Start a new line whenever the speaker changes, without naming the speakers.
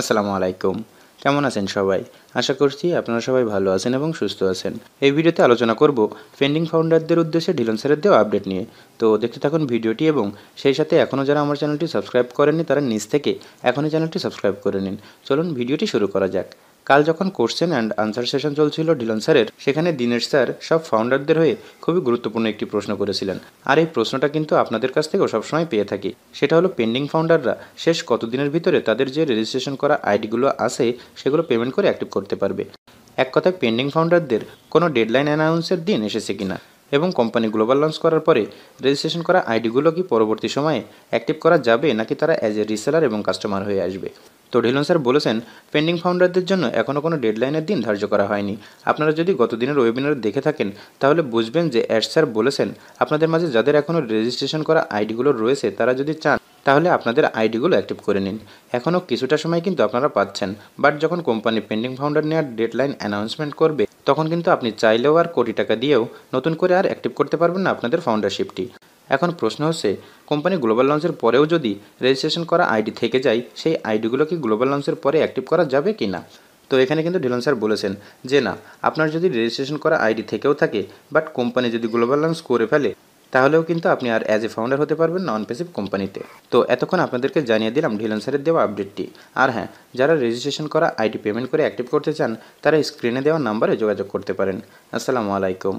আসসালামু আলাইকুম কেমন আছেন সবাই আশা করছি আপনারা সবাই ভালো আছেন এবং সুস্থ আছেন এই ভিডিওতে আলোচনা করব পেন্ডিং ফাউন্ডারদের উদ্দেশ্যে ঢিলন স্যারের দেওয়া আপডেট নিয়ে তো দেখতে থাকুন ভিডিওটি এবং সেই সাথে এখনও যারা আমার চ্যানেলটি সাবস্ক্রাইব করেননি তারা নিচ থেকে এখনই চ্যানেলটি সাবস্ক্রাইব করে নিন চলুন ভিডিওটি শুরু করা যাক কাল যখন কোশ্চেন অ্যান্ড আনসার সেশন চলছিল ডিলন স্যারের সেখানে দিনেশ স্যার সব ফাউন্ডারদের হয়ে খুবই গুরুত্বপূর্ণ একটি প্রশ্ন করেছিলেন আর এই প্রশ্নটা কিন্তু আপনাদের কাছ থেকেও সবসময় পেয়ে থাকি সেটা হলো পেন্ডিং ফাউন্ডাররা শেষ কতদিনের ভিতরে তাদের যে রেজিস্ট্রেশন করা আইডিগুলো আছে সেগুলো পেমেন্ট করে অ্যাক্টিভ করতে পারবে এক কথায় পেন্ডিং ফাউন্ডারদের কোনো ডেডলাইন অ্যানাউন্সের দিন এসেছে কিনা এবং কোম্পানি গ্লোবাল লঞ্চ করার পরে রেজিস্ট্রেশন করা আইডিগুলো কি পরবর্তী সময়ে অ্যাক্টিভ করা যাবে নাকি তারা অ্যাজ এ রিসেলার এবং কাস্টমার হয়ে আসবে তো ঢিলন স্যার বলেছেন পেন্ডিং ফাউন্ডারদের জন্য এখনও কোনো ডেডলাইনের দিন ধার্য করা হয়নি আপনারা যদি গত দিনের ওয়েবিনার দেখে থাকেন তাহলে বুঝবেন যে অ্যাড স্যার বলেছেন আপনাদের মাঝে যাদের এখনও রেজিস্ট্রেশন করা আইডিগুলো রয়েছে তারা যদি চান তাহলে আপনাদের আইডিগুলো অ্যাক্টিভ করে নিন এখনও কিছুটা সময় কিন্তু আপনারা পাচ্ছেন বাট যখন কোম্পানি পেন্ডিং ফাউন্ডার নেওয়ার ডেডলাইন অ্যানাউন্সমেন্ট করবে তখন কিন্তু আপনি চাইলেও আর কোটি টাকা দিয়েও নতুন করে আর অ্যাক্টিভ করতে পারবেন না আপনাদের ফাউন্ডারশিপটি এখন প্রশ্ন হচ্ছে কোম্পানি গ্লোবাল লঞ্চের পরেও যদি রেজিস্ট্রেশন করা আইডি থেকে যায় সেই আইডিগুলো কি গ্লোবাল লঞ্চের পরে অ্যাক্টিভ করা যাবে কি না তো এখানে কিন্তু ডিলন স্যার বলেছেন যে না আপনার যদি রেজিস্ট্রেশন করা আইডি থেকেও থাকে বাট কোম্পানি যদি গ্লোবাল লঞ্চ করে ফেলে তাহলেও কিন্তু আপনি আর অ্যাজ এ ফাউন্ডার হতে পারবেন নন পেসিভ কোম্পানিতে তো এতক্ষণ আপনাদেরকে জানিয়ে দিলাম ঢিলন স্যারের দেওয়া আপডেটটি আর হ্যাঁ যারা রেজিস্ট্রেশন করা আইডি পেমেন্ট করে অ্যাক্টিভ করতে চান তারা স্ক্রিনে দেওয়া নাম্বারে যোগাযোগ করতে পারেন আসসালামু আলাইকুম